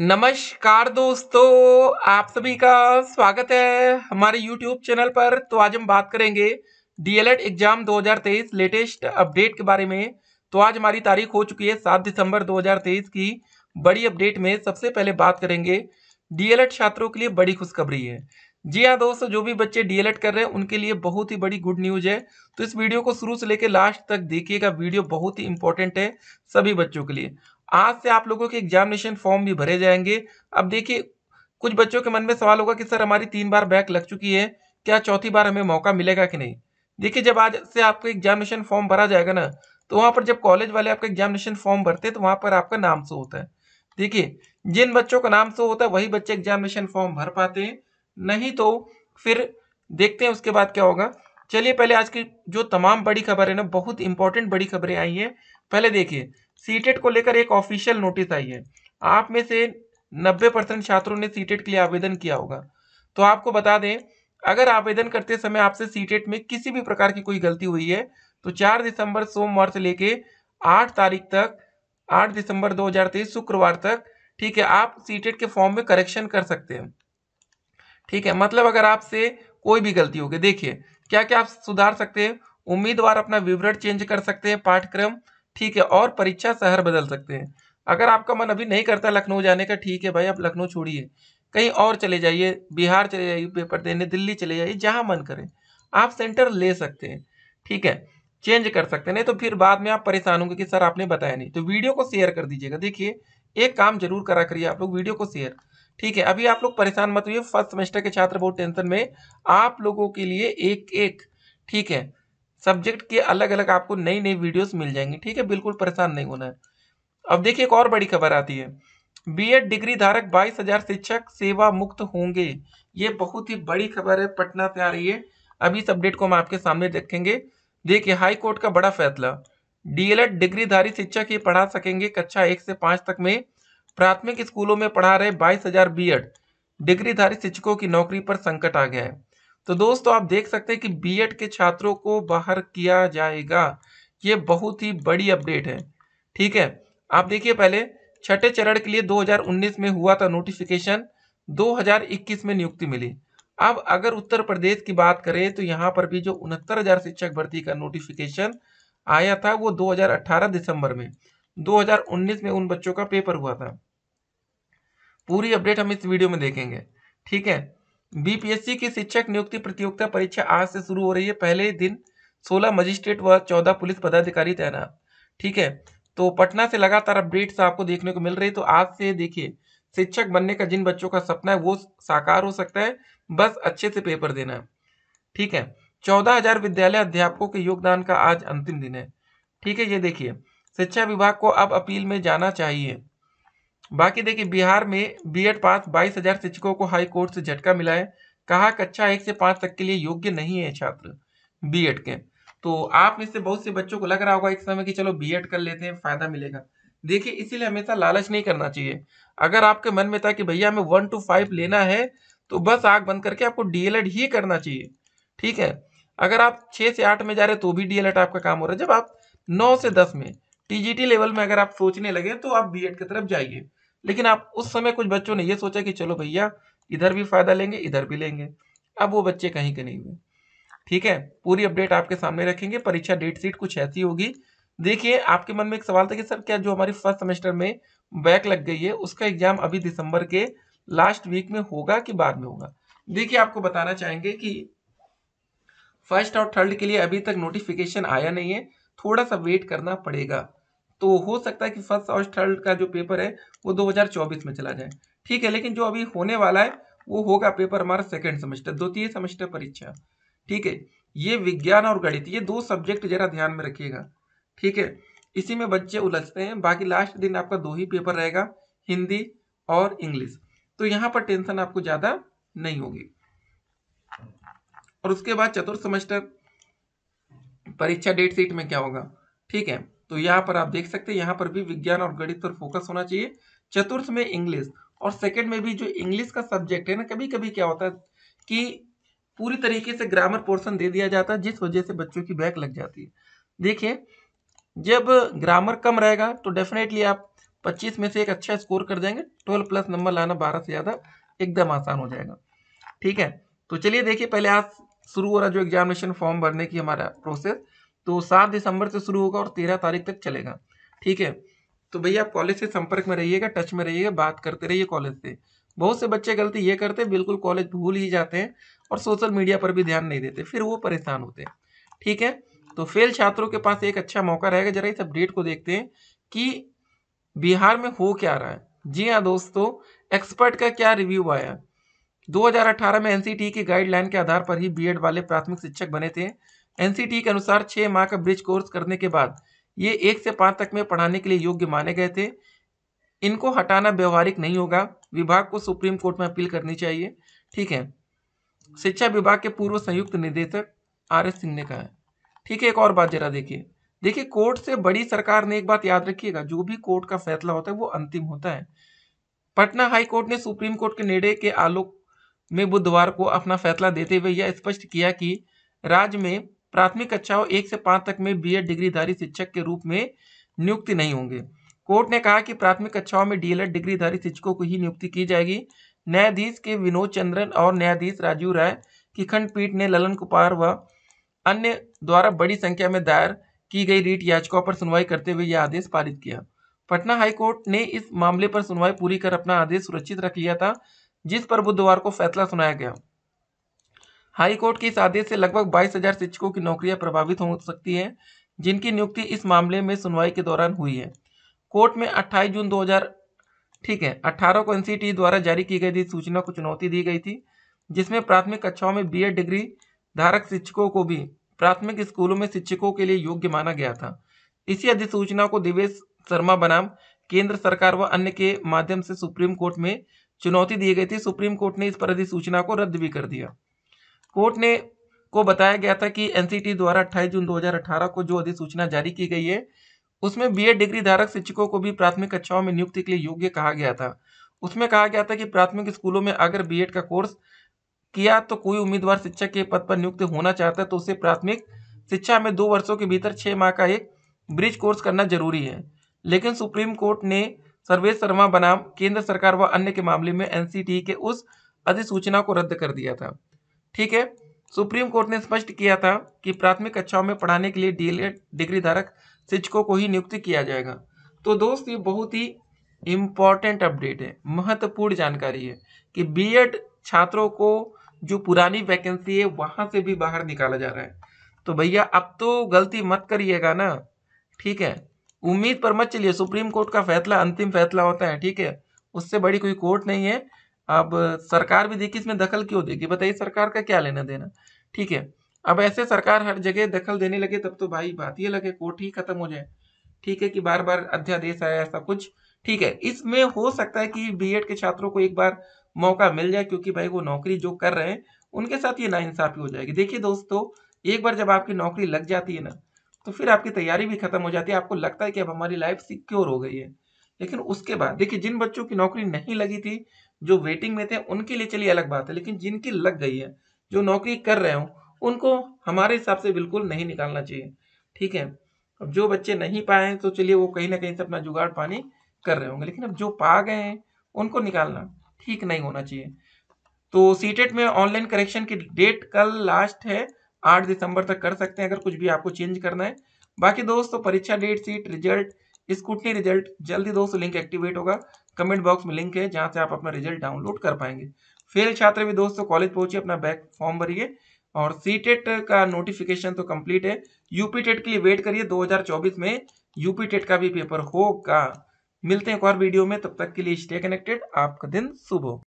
नमस्कार दोस्तों आप सभी का स्वागत है हमारे YouTube चैनल पर तो आज हम बात करेंगे डीएलएड एग्जाम 2023 लेटेस्ट अपडेट के बारे में तो आज हमारी तारीख हो चुकी है 7 दिसंबर 2023 की बड़ी अपडेट में सबसे पहले बात करेंगे डीएलएड छात्रों के लिए बड़ी खुशखबरी है जी हाँ दोस्तों जो भी बच्चे डीएलएड कर रहे हैं उनके लिए बहुत ही बड़ी गुड न्यूज़ है तो इस वीडियो को शुरू से लेकर लास्ट तक देखिएगा वीडियो बहुत ही इंपॉर्टेंट है सभी बच्चों के लिए आज से आप लोगों के एग्जामिनेशन फॉर्म भी भरे जाएंगे अब देखिए कुछ बच्चों के मन में सवाल होगा कि सर हमारी तीन बार बैक लग चुकी है क्या चौथी बार हमें मौका मिलेगा कि नहीं देखिए जब आज से आपका एग्जामिनेशन फॉर्म भरा जाएगा ना तो वहाँ पर जब कॉलेज वाले आपका एग्जामिनेशन फॉर्म भरते हैं तो वहाँ पर आपका नाम शो होता है देखिए जिन बच्चों का नाम शो होता है वही बच्चे एग्जामिनेशन फॉर्म भर पाते हैं नहीं तो फिर देखते हैं उसके बाद क्या होगा चलिए पहले आज की जो तमाम बड़ी खबर है ना बहुत इंपॉर्टेंट बड़ी खबरें आई हैं पहले देखिए सीटेट को लेकर एक ऑफिशियल नोटिस आई है आप में से 90 परसेंट छात्रों ने सीटेट के लिए आवेदन किया होगा तो आपको बता दें अगर आवेदन करते समय आपसे सीटेट में किसी भी प्रकार की कोई गलती हुई है तो 4 दिसंबर सोमवार से लेके 8 तारीख तक 8 दिसंबर 2023 शुक्रवार तक ठीक है आप सीटेट के फॉर्म में करेक्शन कर सकते हैं ठीक है मतलब अगर आपसे कोई भी गलती होगी देखिए क्या क्या आप सुधार सकते हैं उम्मीदवार अपना विवरण चेंज कर सकते हैं पाठ्यक्रम ठीक है और परीक्षा शहर बदल सकते हैं अगर आपका मन अभी नहीं करता लखनऊ जाने का ठीक है भाई आप लखनऊ छोड़िए कहीं और चले जाइए बिहार चले जाइए पेपर देने दिल्ली चले जाइए जहाँ मन करे आप सेंटर ले सकते हैं ठीक है चेंज कर सकते हैं नहीं तो फिर बाद में आप परेशान होंगे कि सर आपने बताया नहीं तो वीडियो को शेयर कर दीजिएगा देखिए एक काम जरूर करा करिए आप लोग वीडियो को शेयर ठीक है अभी आप लोग परेशान मत हुई फर्स्ट सेमेस्टर के छात्र बहुत टेंशन में आप लोगों के लिए एक एक ठीक है सब्जेक्ट के अलग अलग आपको नई नई वीडियोस मिल जाएंगी ठीक है बिल्कुल परेशान नहीं होना है अब देखिए एक और बड़ी खबर आती है बीएड डिग्री धारक बाईस हजार शिक्षक सेवा मुक्त होंगे ये बहुत ही बड़ी खबर है पटना से आ रही है अभी इस अपडेट को हम आपके सामने देखेंगे देखिए हाई कोर्ट का बड़ा फैसला डीएलएड डिग्रीधारी शिक्षक ही पढ़ा सकेंगे कक्षा एक से पाँच तक में प्राथमिक स्कूलों में पढ़ा रहे बाईस हजार बीएड डिग्रीधारी शिक्षकों की नौकरी पर संकट आ गया है तो दोस्तों आप देख सकते हैं कि बीएड के छात्रों को बाहर किया जाएगा ये बहुत ही बड़ी अपडेट है ठीक है आप देखिए पहले छठे चरण के लिए 2019 में हुआ था नोटिफिकेशन 2021 में नियुक्ति मिली अब अगर उत्तर प्रदेश की बात करें तो यहाँ पर भी जो उनहत्तर हजार शिक्षक भर्ती का नोटिफिकेशन आया था वो 2018 दिसंबर में 2019 में उन बच्चों का पेपर हुआ था पूरी अपडेट हम इस वीडियो में देखेंगे ठीक है बीपीएससी की शिक्षक नियुक्ति प्रतियोगिता परीक्षा आज से शुरू हो रही है पहले दिन 16 मजिस्ट्रेट व 14 पुलिस पदाधिकारी तैनात ठीक है तो पटना से लगातार अपडेट्स आपको देखने को मिल रही तो आज से देखिए शिक्षक बनने का जिन बच्चों का सपना है वो साकार हो सकता है बस अच्छे से पेपर देना ठीक है चौदह हजार विद्यालय अध्यापकों के योगदान का आज अंतिम दिन है ठीक है ये देखिए शिक्षा विभाग को अब अपील में जाना चाहिए बाकी देखिए बिहार में बीएड पास 22,000 शिक्षकों को हाई कोर्ट से झटका मिला है कहा कक्षा एक से पांच तक के लिए योग्य नहीं है छात्र बीएड के तो आप में से बहुत से बच्चों को लग रहा होगा एक समय कि चलो बीएड कर लेते हैं फायदा मिलेगा देखिए इसीलिए हमेशा लालच नहीं करना चाहिए अगर आपके मन में था कि भैया हमें वन टू फाइव लेना है तो बस आग बंद करके आपको डीएलएड ही करना चाहिए ठीक है अगर आप छह से आठ में जा रहे तो भी डीएलएड आपका काम हो रहा है जब आप नौ से दस में टीजीटी लेवल में अगर आप सोचने लगे तो आप बीएड की तरफ जाइए लेकिन आप उस समय कुछ बच्चों ने ये सोचा कि चलो भैया इधर भी फायदा लेंगे इधर भी लेंगे अब वो बच्चे कहीं के नहीं हुए ठीक है पूरी अपडेट आपके सामने रखेंगे परीक्षा डेट शीट कुछ ऐसी होगी देखिए आपके मन में एक सवाल था कि सर क्या जो हमारी फर्स्ट सेमेस्टर में बैक लग गई है उसका एग्जाम अभी दिसंबर के लास्ट वीक में होगा कि बाद में होगा देखिए आपको बताना चाहेंगे कि फर्स्ट और थर्ड के लिए अभी तक नोटिफिकेशन आया नहीं है थोड़ा सा वेट करना पड़ेगा तो हो सकता है कि फर्स्ट और थर्ड का जो पेपर है वो 2024 में चला जाए ठीक है लेकिन जो अभी होने वाला है वो होगा पेपर हमारा सेकेंड सेमेस्टर द्वितीय सेमेस्टर परीक्षा ठीक है ये विज्ञान और गणित ये दो सब्जेक्ट जरा ध्यान में रखिएगा ठीक है इसी में बच्चे उलझते हैं बाकी लास्ट दिन आपका दो ही पेपर रहेगा हिंदी और इंग्लिश तो यहाँ पर टेंशन आपको ज़्यादा नहीं होगी और उसके बाद चतुर्थ सेमेस्टर परीक्षा डेट सीट में क्या होगा ठीक है तो यहाँ पर आप देख सकते हैं यहाँ पर भी विज्ञान और गणित पर फोकस होना चाहिए चतुर्थ में इंग्लिश और सेकेंड में भी जो इंग्लिश का सब्जेक्ट है ना कभी कभी क्या होता है कि पूरी तरीके से ग्रामर पोर्शन दे दिया जाता है जिस वजह से बच्चों की बैक लग जाती है देखिए जब ग्रामर कम रहेगा तो डेफिनेटली आप 25 में से एक अच्छा स्कोर कर जाएंगे 12 प्लस नंबर लाना 12 से ज़्यादा एकदम आसान हो जाएगा ठीक है तो चलिए देखिए पहले आज शुरू हो रहा जो एग्जामिनेशन फॉर्म भरने की हमारा प्रोसेस तो सात दिसंबर से शुरू होगा और तेरह तारीख तक चलेगा ठीक है तो भैया आप कॉलेज से संपर्क में रहिएगा टच में रहिएगा बात करते रहिए कॉलेज से बहुत से बच्चे गलती ये करते हैं बिल्कुल कॉलेज भूल ही जाते हैं और सोशल मीडिया पर भी ध्यान नहीं देते फिर वो परेशान होते हैं ठीक है तो फेल छात्रों के पास एक अच्छा मौका रहेगा जरा इस अपडेट को देखते हैं कि बिहार में हो क्या रहा है जी हाँ दोस्तों एक्सपर्ट का क्या रिव्यू आया 2018 में एनसीटी e की गाइडलाइन के आधार पर ही बीएड वाले प्राथमिक शिक्षक बने थे एनसीटी के अनुसार छः माह का ब्रिज कोर्स करने के बाद ये एक से पाँच तक में पढ़ाने के लिए योग्य माने गए थे इनको हटाना व्यवहारिक नहीं होगा विभाग को सुप्रीम कोर्ट में अपील करनी चाहिए ठीक है शिक्षा विभाग के पूर्व संयुक्त निदेशक आर एस सिंह ने कहा है ठीक है एक और बात जरा देखिए देखिए कोर्ट से बड़ी सरकार ने एक बात याद रखिएगा जो भी कोर्ट का फैसला होता है वो अंतिम होता है पटना हाई कोर्ट ने सुप्रीम कोर्ट के निर्णय के आलोक में बुधवार को अपना फैसला देते हुए यह स्पष्ट किया कि राज्य में प्राथमिक कक्षाओं एक से पाँच तक में बीएड डिग्रीधारी शिक्षक के रूप में नियुक्ति नहीं होंगे कोर्ट ने कहा कि प्राथमिक कक्षाओं में डीएलएड डिग्रीधारी शिक्षकों को ही नियुक्ति की जाएगी न्यायाधीश के विनोद चंद्रन और न्यायाधीश राजीव राय की खंडपीठ ने ललन कुमार व अन्य द्वारा बड़ी संख्या में दायर की गई रीट याचिकाओं पर सुनवाई करते हुए यह आदेश पारित किया पटना हाईकोर्ट ने इस मामले पर सुनवाई पूरी कर अपना आदेश सुरक्षित रख लिया था जिस पर बुधवार को फैसला सुनाया गया हाई कोर्ट के इस आदेश से लगभग 22,000 शिक्षकों की नौकरियां प्रभावित हो सकती हैं जिनकी नियुक्ति इस मामले में सुनवाई के दौरान हुई है कोर्ट में 28 जून 2000 ठीक है 18 को एनसीटी द्वारा जारी की गई सूचना को चुनौती दी गई थी जिसमें प्राथमिक कक्षाओं में बी डिग्री धारक शिक्षकों को भी प्राथमिक स्कूलों में शिक्षकों के लिए योग्य माना गया था इसी अधिसूचना को दिवेश शर्मा बनाम केंद्र सरकार व अन्य के माध्यम से सुप्रीम कोर्ट में चुनौती दी गई थी सुप्रीम कोर्ट ने इस पर अधिसूचना को रद्द भी कर दिया कोर्ट ने को बताया गया था कि एनसीटी द्वारा 28 जून 2018 को जो अधिसूचना जारी की गई है उसमें बीएड डिग्री धारक शिक्षकों को भी प्राथमिक कक्षाओं में नियुक्ति के लिए योग्य कहा गया था उसमें कहा गया था कि प्राथमिक स्कूलों में अगर बीएड का कोर्स किया तो कोई उम्मीदवार शिक्षक के पद पर नियुक्त होना चाहता है तो उसे प्राथमिक शिक्षा में दो वर्षों के भीतर छः माह का एक ब्रिज कोर्स करना जरूरी है लेकिन सुप्रीम कोर्ट ने सर्वेश शर्मा बनाम केंद्र सरकार व अन्य के मामले में एनसीटी e के उस अधिसूचना को रद्द कर दिया था ठीक है सुप्रीम कोर्ट ने स्पष्ट किया था कि प्राथमिक कक्षाओं में पढ़ाने के लिए डीएलएड डिग्री धारक शिक्षकों को ही नियुक्त किया जाएगा तो दोस्त ये बहुत ही इम्पॉर्टेंट अपडेट है महत्वपूर्ण जानकारी है कि बीएड छात्रों को जो पुरानी वैकेंसी है वहां से भी बाहर निकाला जा रहा है तो भैया अब तो गलती मत करिएगा ना ठीक है उम्मीद पर मत चलिए सुप्रीम कोर्ट का फैसला अंतिम फैसला होता है ठीक है उससे बड़ी कोई कोर्ट नहीं है अब सरकार भी देखिए इसमें दखल क्यों देगी बताइए सरकार का क्या लेना देना ठीक है अब ऐसे सरकार हर जगह दखल देने लगे तब तो भाई बात ये लगे कोर्ट ही खत्म हो जाए ठीक है कि बार बार अध्यादेश आया ऐसा कुछ ठीक है इसमें हो सकता है कि बी के छात्रों को एक बार मौका मिल जाए क्योंकि भाई वो नौकरी जो कर रहे हैं उनके साथ ये नाइंसाफी हो जाएगी देखिए दोस्तों एक बार जब आपकी नौकरी लग जाती है ना तो फिर आपकी तैयारी भी खत्म हो जाती है आपको लगता है कि अब हमारी लाइफ सिक्योर हो गई है लेकिन उसके बाद देखिए जिन बच्चों की नौकरी नहीं लगी थी जो वेटिंग में थे उनके लिए चलिए अलग बात है लेकिन जिनकी लग गई है जो नौकरी कर रहे हो उनको हमारे हिसाब से बिल्कुल नहीं निकालना चाहिए ठीक है अब जो बच्चे नहीं पाए तो चलिए वो कहीं ना कहीं से अपना जुगाड़ पानी कर रहे होंगे लेकिन अब जो पा गए हैं उनको निकालना ठीक नहीं होना चाहिए तो सीटेट e में ऑनलाइन करेक्शन की डेट कल लास्ट है आठ दिसंबर तक कर सकते हैं अगर कुछ भी आपको चेंज करना है बाकी दोस्तों तो परीक्षा date seat result scrutiny result जल्दी दोस्तों लिंक एक्टिवेट होगा कमेंट बॉक्स में लिंक है जहाँ से आप अपना रिजल्ट डाउनलोड कर पाएंगे फेल छात्र भी दोस्तों कॉलेज पहुंचे अपना बैक फॉर्म भरिए और सी टेट e का नोटिफिकेशन तो कंप्लीट है यूपी टेट e के लिए वेट करिए 2024 में यूपी टेट e का भी पेपर होगा मिलते हैं एक और वीडियो में तब तक के लिए स्टे कनेक्टेड आपका दिन शुभ हो